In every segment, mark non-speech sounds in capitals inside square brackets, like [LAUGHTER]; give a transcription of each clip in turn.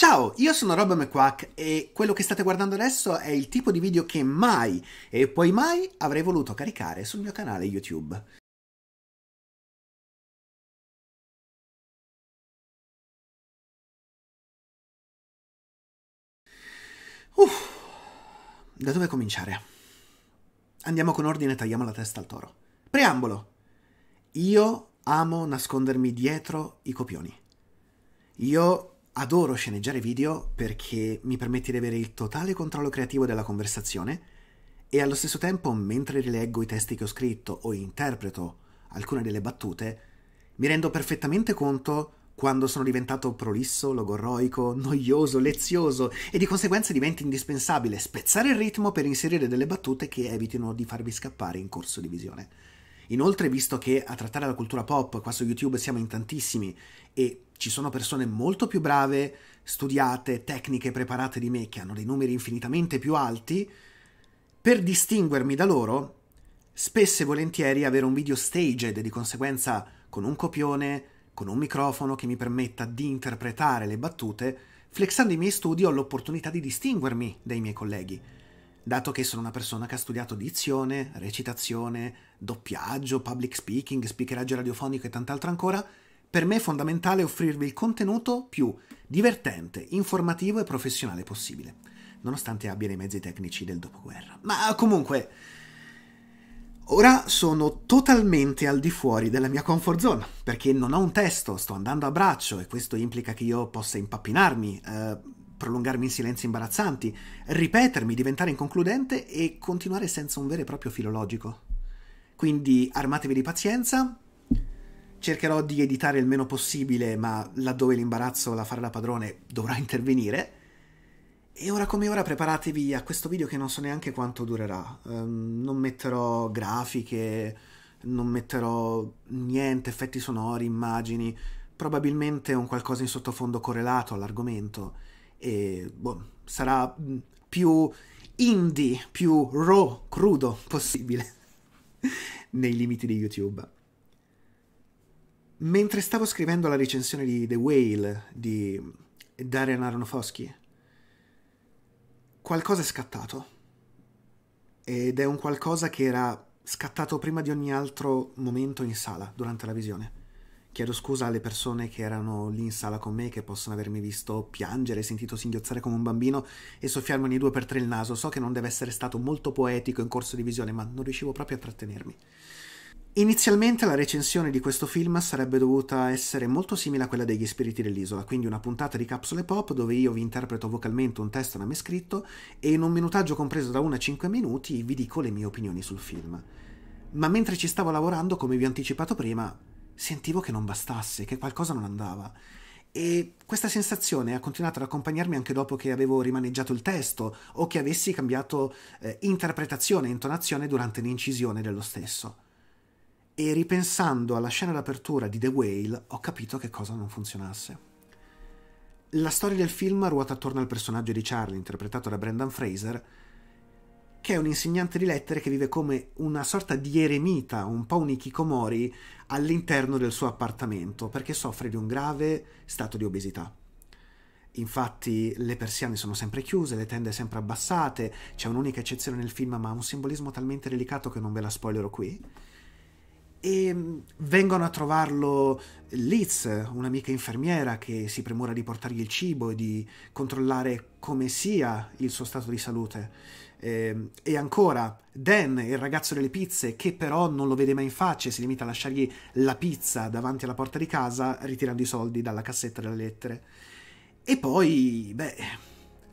Ciao, io sono Rob McQuack e quello che state guardando adesso è il tipo di video che mai e poi mai avrei voluto caricare sul mio canale YouTube. Uff, da dove cominciare? Andiamo con ordine e tagliamo la testa al toro. Preambolo. Io amo nascondermi dietro i copioni. Io Adoro sceneggiare video perché mi permette di avere il totale controllo creativo della conversazione e allo stesso tempo, mentre rileggo i testi che ho scritto o interpreto alcune delle battute, mi rendo perfettamente conto quando sono diventato prolisso, logorroico, noioso, lezioso e di conseguenza diventa indispensabile spezzare il ritmo per inserire delle battute che evitino di farvi scappare in corso di visione. Inoltre, visto che a trattare la cultura pop qua su YouTube siamo in tantissimi e ci sono persone molto più brave, studiate, tecniche preparate di me, che hanno dei numeri infinitamente più alti. Per distinguermi da loro, spesso e volentieri avere un video staged e di conseguenza con un copione, con un microfono che mi permetta di interpretare le battute, flexando i miei studi ho l'opportunità di distinguermi dai miei colleghi, dato che sono una persona che ha studiato dizione, recitazione, doppiaggio, public speaking, speakeraggio radiofonico e tant'altro ancora, per me è fondamentale offrirvi il contenuto più divertente, informativo e professionale possibile, nonostante abbia i mezzi tecnici del dopoguerra. Ma comunque, ora sono totalmente al di fuori della mia comfort zone, perché non ho un testo, sto andando a braccio e questo implica che io possa impappinarmi, eh, prolungarmi in silenzi imbarazzanti, ripetermi, diventare inconcludente e continuare senza un vero e proprio filologico. Quindi armatevi di pazienza, cercherò di editare il meno possibile, ma laddove l'imbarazzo la farà da padrone dovrà intervenire. E ora come ora preparatevi a questo video che non so neanche quanto durerà. Um, non metterò grafiche, non metterò niente, effetti sonori, immagini, probabilmente un qualcosa in sottofondo correlato all'argomento e boh, sarà mm, più indie, più raw, crudo possibile [LAUGHS] nei limiti di YouTube mentre stavo scrivendo la recensione di The Whale di Darren Aronofsky, qualcosa è scattato. Ed è un qualcosa che era scattato prima di ogni altro momento in sala, durante la visione. Chiedo scusa alle persone che erano lì in sala con me, che possono avermi visto piangere, sentito singhiozzare come un bambino e soffiarmi ogni due per tre il naso. So che non deve essere stato molto poetico in corso di visione, ma non riuscivo proprio a trattenermi. Inizialmente la recensione di questo film sarebbe dovuta essere molto simile a quella degli Spiriti dell'Isola, quindi una puntata di capsule pop dove io vi interpreto vocalmente un testo da me scritto e in un minutaggio compreso da 1 a 5 minuti vi dico le mie opinioni sul film. Ma mentre ci stavo lavorando, come vi ho anticipato prima, sentivo che non bastasse, che qualcosa non andava. E questa sensazione ha continuato ad accompagnarmi anche dopo che avevo rimaneggiato il testo o che avessi cambiato eh, interpretazione e intonazione durante l'incisione dello stesso e ripensando alla scena d'apertura di The Whale ho capito che cosa non funzionasse. La storia del film ruota attorno al personaggio di Charlie, interpretato da Brendan Fraser, che è un insegnante di lettere che vive come una sorta di eremita, un po' un ikikomori, all'interno del suo appartamento, perché soffre di un grave stato di obesità. Infatti le persiane sono sempre chiuse, le tende sempre abbassate, c'è un'unica eccezione nel film, ma ha un simbolismo talmente delicato che non ve la spoilerò qui e mm, vengono a trovarlo Liz, un'amica infermiera che si premura di portargli il cibo e di controllare come sia il suo stato di salute. E, mm, e ancora Dan, il ragazzo delle pizze, che però non lo vede mai in faccia e si limita a lasciargli la pizza davanti alla porta di casa, ritirando i soldi dalla cassetta delle lettere. E poi, beh,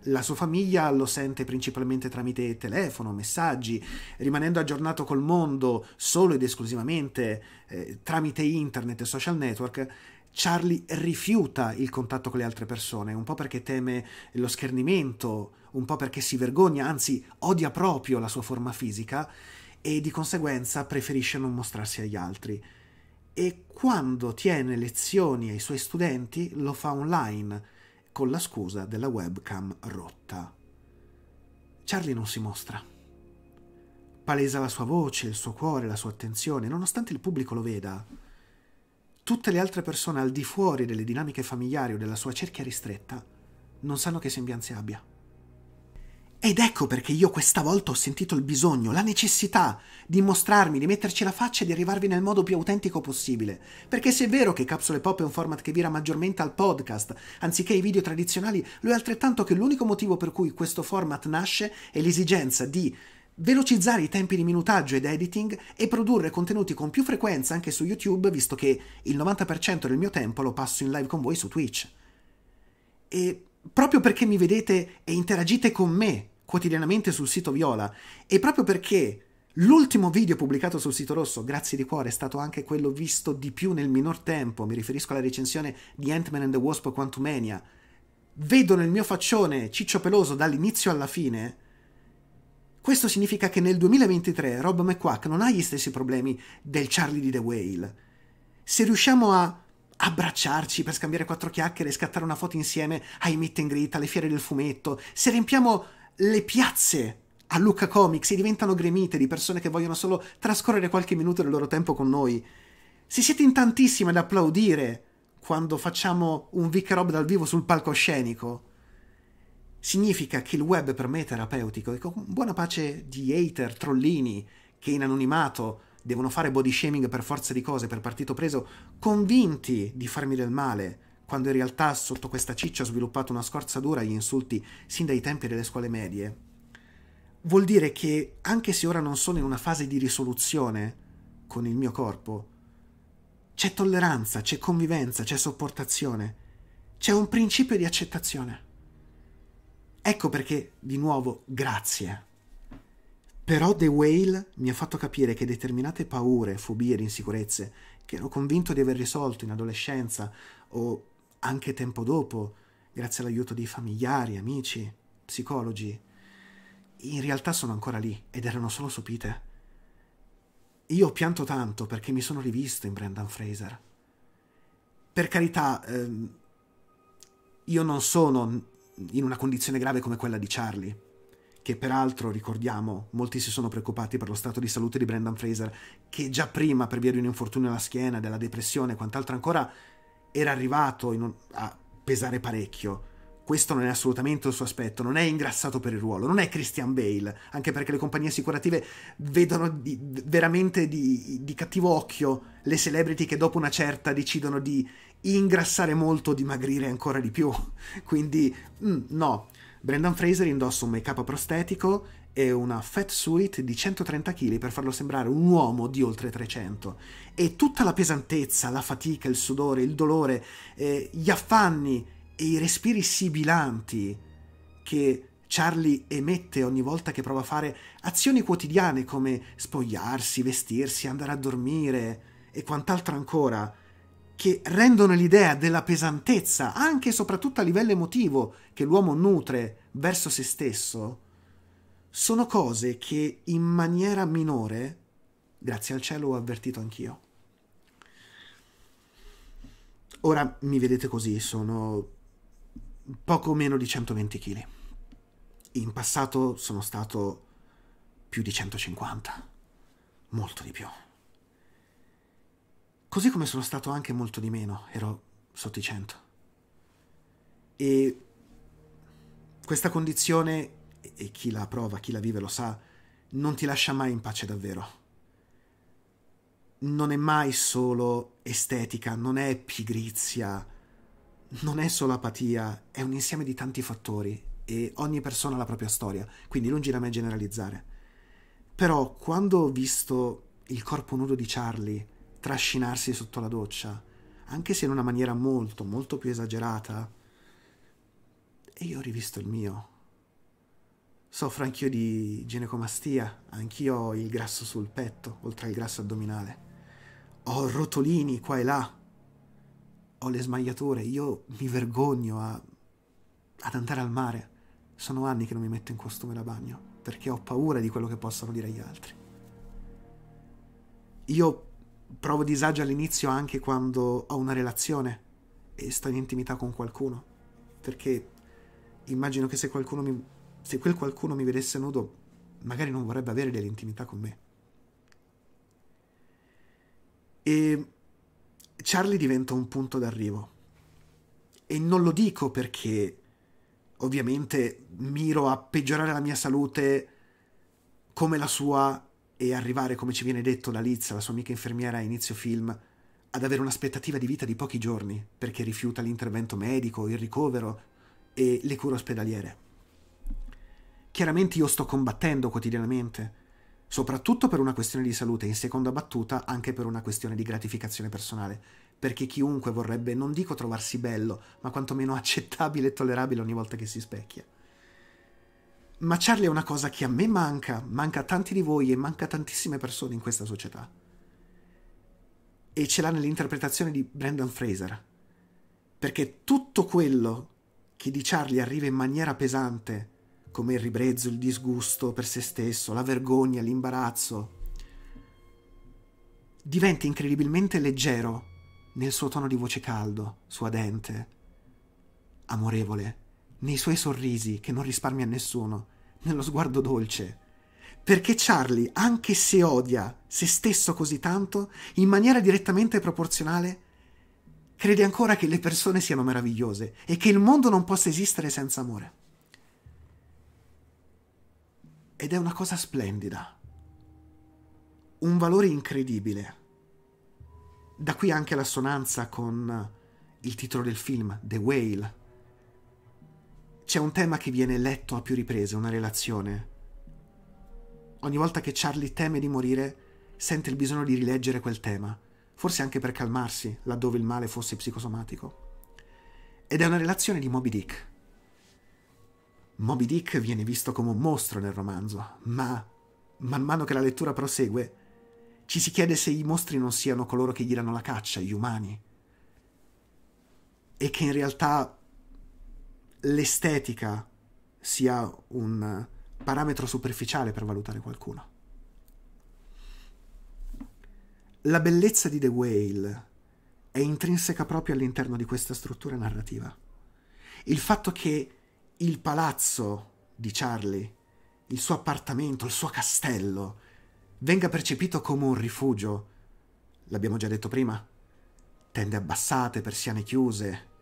la sua famiglia lo sente principalmente tramite telefono, messaggi, rimanendo aggiornato col mondo solo ed esclusivamente eh, tramite internet e social network, Charlie rifiuta il contatto con le altre persone, un po' perché teme lo schernimento, un po' perché si vergogna, anzi odia proprio la sua forma fisica e di conseguenza preferisce non mostrarsi agli altri. E quando tiene lezioni ai suoi studenti lo fa online, con la scusa della webcam rotta. Charlie non si mostra. Palesa la sua voce, il suo cuore, la sua attenzione, nonostante il pubblico lo veda. Tutte le altre persone al di fuori delle dinamiche familiari o della sua cerchia ristretta non sanno che sembianze abbia. Ed ecco perché io questa volta ho sentito il bisogno, la necessità di mostrarmi, di metterci la faccia e di arrivarvi nel modo più autentico possibile. Perché se è vero che Capsule Pop è un format che vira maggiormente al podcast, anziché ai video tradizionali, lo è altrettanto che l'unico motivo per cui questo format nasce è l'esigenza di velocizzare i tempi di minutaggio ed editing e produrre contenuti con più frequenza anche su YouTube, visto che il 90% del mio tempo lo passo in live con voi su Twitch. E proprio perché mi vedete e interagite con me quotidianamente sul sito Viola e proprio perché l'ultimo video pubblicato sul sito rosso, grazie di cuore, è stato anche quello visto di più nel minor tempo, mi riferisco alla recensione di Ant-Man and the Wasp Quantumania, vedo nel mio faccione ciccio peloso dall'inizio alla fine, questo significa che nel 2023 Rob McQuack non ha gli stessi problemi del Charlie di The Whale. Se riusciamo a abbracciarci per scambiare quattro chiacchiere e scattare una foto insieme ai meet and greet, alle fiere del fumetto, se riempiamo le piazze a Luca Comics e diventano gremite di persone che vogliono solo trascorrere qualche minuto del loro tempo con noi, se siete in tantissime ad applaudire quando facciamo un Rob dal vivo sul palcoscenico, significa che il web per me è terapeutico e con buona pace di hater, trollini che in anonimato devono fare body shaming per forza di cose, per partito preso, convinti di farmi del male, quando in realtà sotto questa ciccia ho sviluppato una scorza dura agli insulti sin dai tempi delle scuole medie, vuol dire che anche se ora non sono in una fase di risoluzione con il mio corpo, c'è tolleranza, c'è convivenza, c'è sopportazione, c'è un principio di accettazione. Ecco perché, di nuovo, grazie. Però The Whale mi ha fatto capire che determinate paure, fobie ed insicurezze che ero convinto di aver risolto in adolescenza o anche tempo dopo, grazie all'aiuto di familiari, amici, psicologi, in realtà sono ancora lì ed erano solo sopite. Io ho pianto tanto perché mi sono rivisto in Brendan Fraser. Per carità, ehm, io non sono in una condizione grave come quella di Charlie che peraltro ricordiamo molti si sono preoccupati per lo stato di salute di Brendan Fraser, che già prima per via di un infortunio alla schiena, della depressione e quant'altro ancora era arrivato un... a pesare parecchio. Questo non è assolutamente il suo aspetto, non è ingrassato per il ruolo, non è Christian Bale, anche perché le compagnie assicurative vedono di, veramente di, di cattivo occhio le celebrity che dopo una certa decidono di ingrassare molto, dimagrire ancora di più. [LAUGHS] Quindi, mm, no. Brendan Fraser indossa un make-up prostetico e una fat suit di 130 kg per farlo sembrare un uomo di oltre 300. E tutta la pesantezza, la fatica, il sudore, il dolore, eh, gli affanni e i respiri sibilanti che Charlie emette ogni volta che prova a fare azioni quotidiane come spogliarsi, vestirsi, andare a dormire e quant'altro ancora che rendono l'idea della pesantezza, anche e soprattutto a livello emotivo, che l'uomo nutre verso se stesso, sono cose che in maniera minore, grazie al cielo, ho avvertito anch'io. Ora mi vedete così, sono poco meno di 120 kg. In passato sono stato più di 150, molto di più. Così come sono stato anche molto di meno, ero sotto i 100. E questa condizione, e chi la prova, chi la vive lo sa, non ti lascia mai in pace davvero. Non è mai solo estetica, non è pigrizia, non è solo apatia, è un insieme di tanti fattori e ogni persona ha la propria storia, quindi lungi da me generalizzare. Però quando ho visto il corpo nudo di Charlie trascinarsi sotto la doccia, anche se in una maniera molto, molto più esagerata. E io ho rivisto il mio. Soffro anch'io di ginecomastia, anch'io ho il grasso sul petto, oltre al grasso addominale. Ho rotolini qua e là. Ho le smagliature, io mi vergogno a, ad andare al mare. Sono anni che non mi metto in costume da bagno, perché ho paura di quello che possano dire gli altri. Io provo disagio all'inizio anche quando ho una relazione e sto in intimità con qualcuno, perché immagino che se, mi, se quel qualcuno mi vedesse nudo, magari non vorrebbe avere dell'intimità con me. E Charlie diventa un punto d'arrivo. E non lo dico perché ovviamente miro a peggiorare la mia salute come la sua e arrivare, come ci viene detto da Liz, la sua amica infermiera a inizio film, ad avere un'aspettativa di vita di pochi giorni, perché rifiuta l'intervento medico, il ricovero e le cure ospedaliere. Chiaramente io sto combattendo quotidianamente, soprattutto per una questione di salute, e in seconda battuta anche per una questione di gratificazione personale, perché chiunque vorrebbe, non dico trovarsi bello, ma quantomeno [LAUGHS] accettabile e tollerabile ogni volta che si specchia. Ma Charlie è una cosa che a me manca, manca a tanti di voi e manca a tantissime persone in questa società. E ce l'ha nell'interpretazione di Brandon Fraser. Perché tutto quello che di Charlie arriva in maniera pesante, come il ribrezzo, il disgusto per se stesso, la vergogna, l'imbarazzo, diventa incredibilmente leggero nel suo tono di voce caldo, suadente, amorevole nei suoi sorrisi che non risparmia a nessuno, nello sguardo dolce. Perché Charlie, anche se odia se stesso così tanto, in maniera direttamente proporzionale, crede ancora che le persone siano meravigliose e che il mondo non possa esistere senza amore. Ed è una cosa splendida, un valore incredibile. Da qui anche l'assonanza con il titolo del film, The Whale, c'è un tema che viene letto a più riprese, una relazione. Ogni volta che Charlie teme di morire, sente il bisogno di rileggere quel tema, forse anche per calmarsi, laddove il male fosse psicosomatico. Ed è una relazione di Moby Dick. Moby Dick viene visto come un mostro nel romanzo, ma man mano che la lettura prosegue, ci si chiede se i mostri non siano coloro che gli danno la caccia, gli umani, e che in realtà l'estetica sia un parametro superficiale per valutare qualcuno. La bellezza di The Whale è intrinseca proprio all'interno di questa struttura narrativa. Il fatto che il palazzo di Charlie, il suo appartamento, il suo castello, venga percepito come un rifugio, l'abbiamo già detto prima, tende abbassate, persiane chiuse,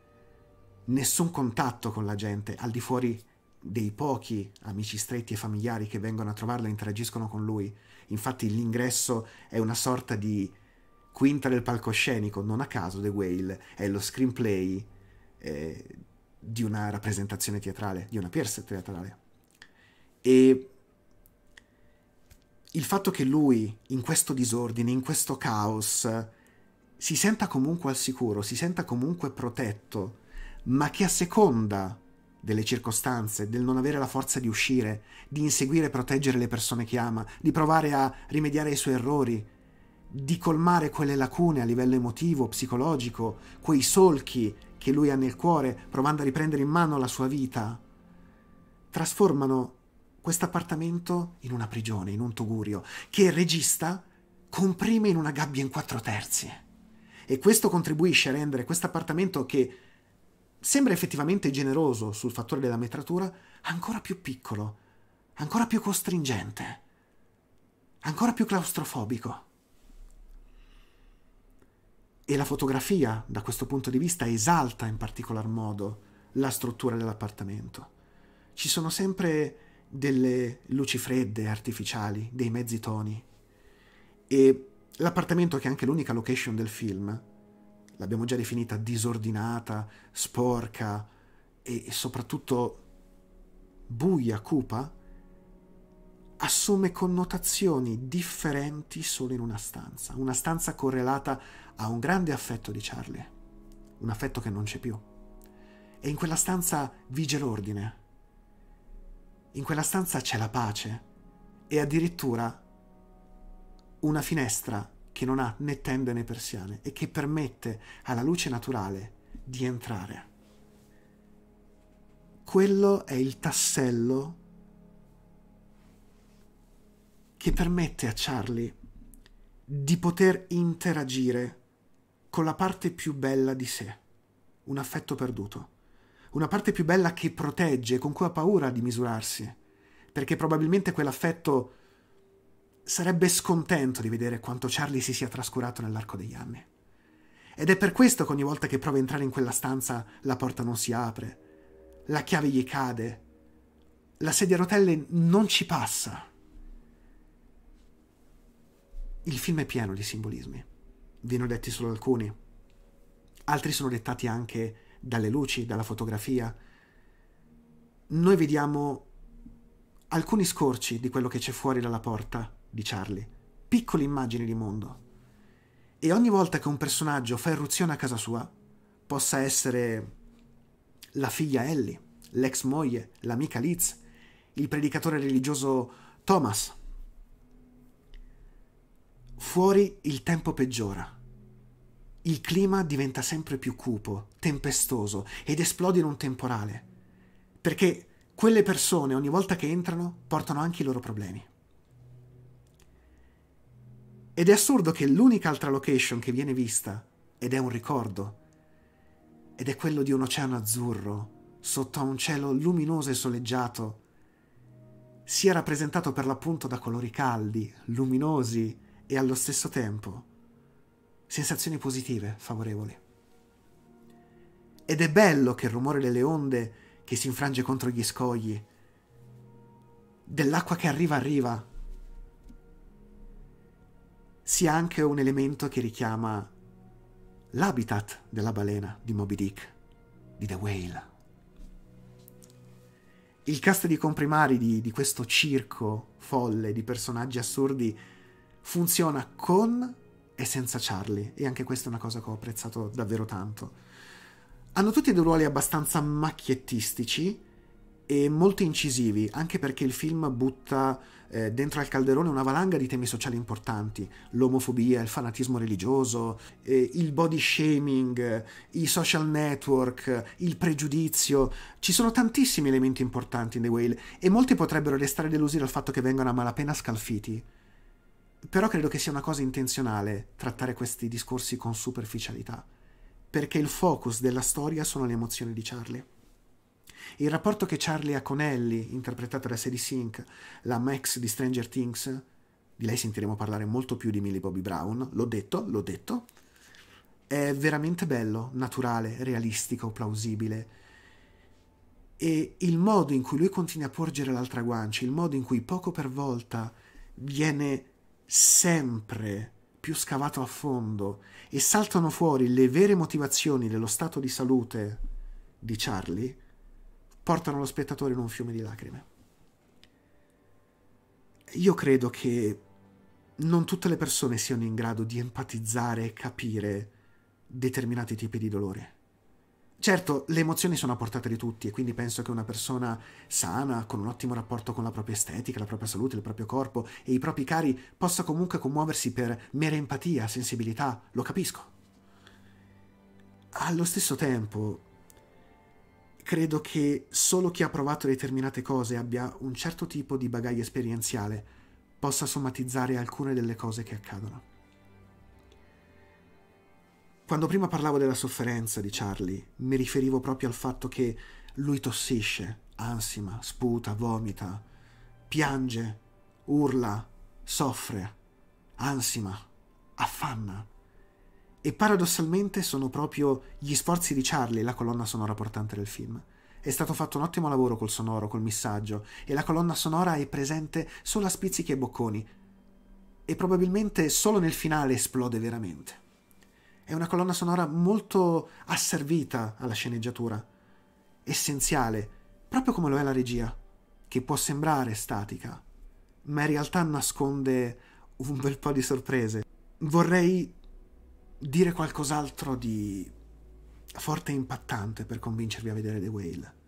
nessun contatto con la gente al di fuori dei pochi amici stretti e familiari che vengono a trovarlo e interagiscono con lui. Infatti l'ingresso è una sorta di quinta del palcoscenico, non a caso The Whale è lo screenplay eh, di una rappresentazione teatrale, di una pièce teatrale. E il fatto che lui, in questo disordine, in questo caos, si senta comunque al sicuro, si senta comunque protetto, ma che a seconda delle circostanze, del non avere la forza di uscire, di inseguire e proteggere le persone che ama, di provare a rimediare ai suoi errori, di colmare quelle lacune a livello emotivo, psicologico, quei solchi che lui ha nel cuore, provando a riprendere in mano la sua vita, trasformano questo appartamento in una prigione, in un tugurio, che il regista comprime in una gabbia in quattro terzi. E questo contribuisce a rendere questo appartamento che sembra effettivamente generoso sul fattore della metratura, ancora più piccolo, ancora più costringente, ancora più claustrofobico. E la fotografia, da questo punto di vista, esalta in particolar modo la struttura dell'appartamento. Ci sono sempre delle luci fredde, artificiali, dei mezzi toni. E l'appartamento, che è anche l'unica location del film, l'abbiamo già definita disordinata, sporca e, soprattutto buia, cupa, assume connotazioni differenti solo in una stanza, una stanza correlata a un grande affetto di Charlie, un affetto che non c'è più. E in quella stanza vige l'ordine, in quella stanza c'è la pace e addirittura una finestra che non ha né tende né persiane e che permette alla luce naturale di entrare. Quello è il tassello che permette a Charlie di poter interagire con la parte più bella di sé, un affetto perduto, una parte più bella che protegge, con cui ha paura di misurarsi, perché probabilmente quell'affetto sarebbe scontento di vedere quanto Charlie si sia trascurato nell'arco degli anni. Ed è per questo che ogni volta che prova a entrare in quella stanza la porta non si apre, la chiave gli cade, la sedia a rotelle non ci passa. Il film è pieno di simbolismi. Ve ne ho detti solo alcuni. Altri sono dettati anche dalle luci, dalla fotografia. Noi vediamo alcuni scorci di quello che c'è fuori dalla porta, di Charlie, piccole immagini di mondo. E ogni volta che un personaggio fa irruzione a casa sua, possa essere la figlia Ellie, l'ex moglie, l'amica Liz, il predicatore religioso Thomas. Fuori il tempo peggiora. Il clima diventa sempre più cupo, tempestoso ed esplode in un temporale, perché quelle persone ogni volta che entrano portano anche i loro problemi. Ed è assurdo che l'unica altra location che viene vista, ed è un ricordo, ed è quello di un oceano azzurro, sotto a un cielo luminoso e soleggiato, sia rappresentato per l'appunto da colori caldi, luminosi e allo stesso tempo sensazioni positive, favorevoli. Ed è bello che il rumore delle onde che si infrange contro gli scogli, dell'acqua che arriva arriva, sia anche un elemento che richiama l'habitat della balena di Moby Dick, di The Whale. Il cast di comprimari di, di questo circo folle di personaggi assurdi funziona con e senza Charlie, e anche questa è una cosa che ho apprezzato davvero tanto. Hanno tutti dei ruoli abbastanza macchiettistici, e molto incisivi, anche perché il film butta eh, dentro al calderone una valanga di temi sociali importanti, l'omofobia, il fanatismo religioso, eh, il body shaming, eh, i social network, eh, il pregiudizio, ci sono tantissimi elementi importanti in The Whale e molti potrebbero restare delusi dal fatto che vengano a malapena scalfiti. Però credo che sia una cosa intenzionale trattare questi discorsi con superficialità, perché il focus della storia sono le emozioni di Charlie. Il rapporto che Charlie ha con Ellie, interpretata da Sadie Sink, la Max di Stranger Things, di lei sentiremo parlare molto più di Millie Bobby Brown, l'ho detto, l'ho detto, è veramente bello, naturale, realistico, plausibile. E il modo in cui lui continua a porgere l'altra guancia, il modo in cui poco per volta viene sempre più scavato a fondo e saltano fuori le vere motivazioni dello stato di salute di Charlie, portano lo spettatore in un fiume di lacrime. Io credo che non tutte le persone siano in grado di empatizzare e capire determinati tipi di dolore. Certo, le emozioni sono a portata di tutti e quindi penso che una persona sana, con un ottimo rapporto con la propria estetica, la propria salute, il proprio corpo e i propri cari possa comunque commuoversi per mera empatia, sensibilità, lo capisco. Allo stesso tempo, credo che solo chi ha provato determinate cose abbia un certo tipo di bagaglio esperienziale possa somatizzare alcune delle cose che accadono. Quando prima parlavo della sofferenza di Charlie, mi riferivo proprio al fatto che lui tossisce, ansima, sputa, vomita, piange, urla, soffre, ansima, affanna e paradossalmente sono proprio gli sforzi di Charlie la colonna sonora portante del film. È stato fatto un ottimo lavoro col sonoro, col missaggio, e la colonna sonora è presente solo a spizzichi e bocconi. E probabilmente solo nel finale esplode veramente. È una colonna sonora molto asservita alla sceneggiatura, essenziale, proprio come lo è la regia, che può sembrare statica, ma in realtà nasconde un bel po' di sorprese. Vorrei dire qualcos'altro di forte e impattante per convincervi a vedere The Whale.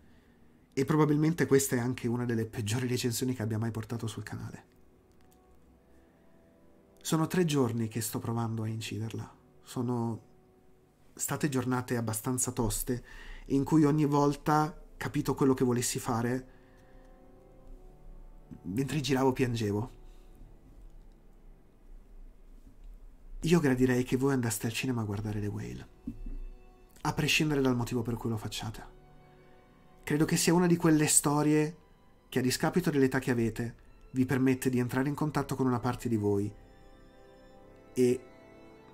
E probabilmente questa è anche una delle peggiori recensioni che abbia mai portato sul canale. Sono tre giorni che sto provando a inciderla. Sono state giornate abbastanza toste in cui ogni volta capito quello che volessi fare mentre giravo piangevo Io gradirei che voi andaste al cinema a guardare The Whale, a prescindere dal motivo per cui lo facciate. Credo che sia una di quelle storie che a discapito dell'età che avete vi permette di entrare in contatto con una parte di voi e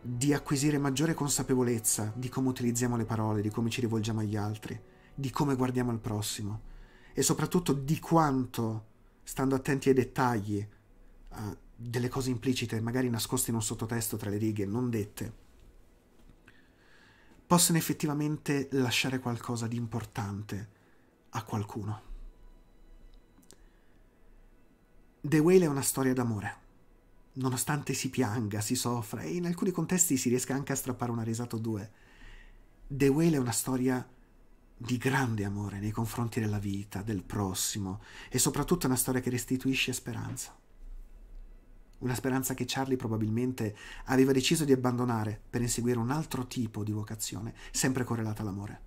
di acquisire maggiore consapevolezza di come utilizziamo le parole, di come ci rivolgiamo agli altri, di come guardiamo il prossimo e soprattutto di quanto, stando attenti ai dettagli, uh, delle cose implicite, magari nascoste in un sottotesto tra le righe, non dette, possono effettivamente lasciare qualcosa di importante a qualcuno. The Whale è una storia d'amore. Nonostante si pianga, si soffra e in alcuni contesti si riesca anche a strappare una risata o due, The Whale è una storia di grande amore nei confronti della vita, del prossimo e soprattutto una storia che restituisce speranza una speranza che Charlie probabilmente aveva deciso di abbandonare per inseguire un altro tipo di vocazione, sempre correlata all'amore.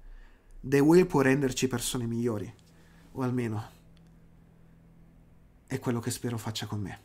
The Whale può renderci persone migliori, o almeno è quello che spero faccia con me.